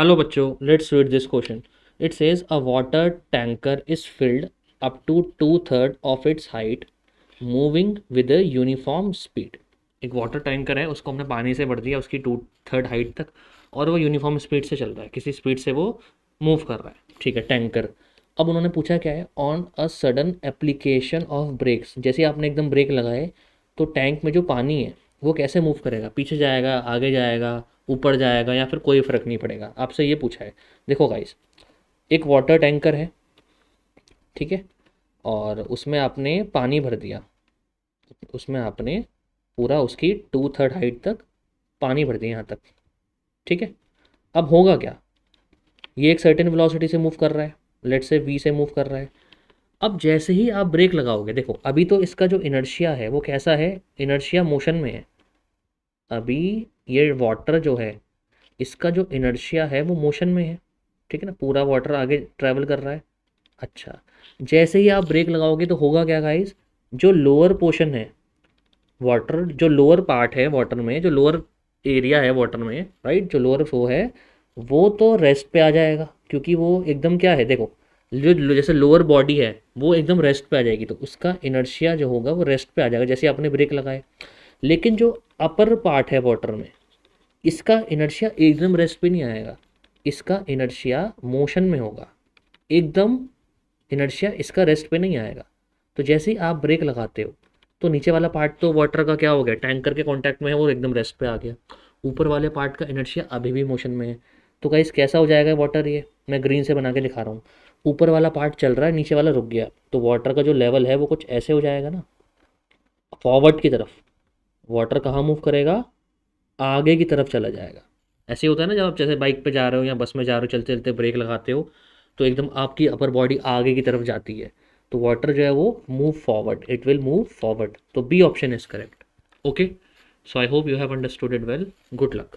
hello बच्चों let's read this question it says a water tanker is filled up to two third of its height moving with a uniform speed एक water tanker है उसको हमने पानी से भर दिया उसकी टू थर्ड हाइट तक और वो यूनिफॉर्म स्पीड से चल रहा है किसी स्पीड से वो मूव कर रहा है ठीक है टैंकर अब उन्होंने पूछा क्या है on a sudden application of brakes जैसे आपने एकदम ब्रेक लगाए तो टैंक में जो पानी है वो कैसे मूव करेगा पीछे जाएगा आगे जाएगा ऊपर जाएगा या फिर कोई फ़र्क नहीं पड़ेगा आपसे ये पूछा है देखो गाइस एक वाटर टैंकर है ठीक है और उसमें आपने पानी भर दिया उसमें आपने पूरा उसकी टू थर्ड हाइट तक पानी भर दिया यहाँ तक ठीक है अब होगा क्या ये एक सर्टेन वेलोसिटी से मूव कर रहा है लेट से वी से मूव कर रहा है अब जैसे ही आप ब्रेक लगाओगे देखो अभी तो इसका जो इनर्शिया है वो कैसा है इनर्शिया मोशन में है अभी ये वाटर जो है इसका जो इनर्शिया है वो मोशन में है ठीक है ना पूरा वाटर आगे ट्रेवल कर रहा है अच्छा जैसे ही आप ब्रेक लगाओगे तो होगा क्या गाइज जो लोअर पोर्शन है वाटर जो लोअर पार्ट है वाटर में जो लोअर एरिया है वाटर में राइट जो लोअर फ्लो है वो तो रेस्ट पे आ जाएगा क्योंकि वो एकदम क्या है देखो जो जैसे लोअर बॉडी है वो एकदम रेस्ट पे आ जाएगी तो उसका इनर्शिया जो होगा वो रेस्ट पे आ जाएगा जैसे आपने ब्रेक लगाए लेकिन जो अपर पार्ट है वाटर में इसका इनर्शिया एकदम रेस्ट पे नहीं आएगा इसका इनर्शिया मोशन में होगा एकदम इनर्शिया इसका रेस्ट पे नहीं आएगा तो जैसे ही आप ब्रेक लगाते हो तो नीचे वाला पार्ट तो वाटर का क्या हो गया टैंकर के कॉन्टैक्ट में है वो एकदम रेस्ट पे आ गया ऊपर वाले पार्ट का इनर्शिया अभी भी मोशन में है तो कहीं कैसा हो जाएगा वाटर ये मैं ग्रीन से बना के दिखा रहा हूँ ऊपर वाला पार्ट चल रहा है नीचे वाला रुक गया तो वाटर का जो लेवल है वो कुछ ऐसे हो जाएगा ना फॉरवर्ड की तरफ वाटर कहाँ मूव करेगा आगे की तरफ चला जाएगा ऐसे होता है ना जब आप जैसे बाइक पे जा रहे हो या बस में जा रहे हो चलते चलते ब्रेक लगाते हो तो एकदम आपकी अपर बॉडी आगे की तरफ जाती है तो वाटर जो है वो move forward it will move forward तो B option is correct okay so I hope you have understood it well good luck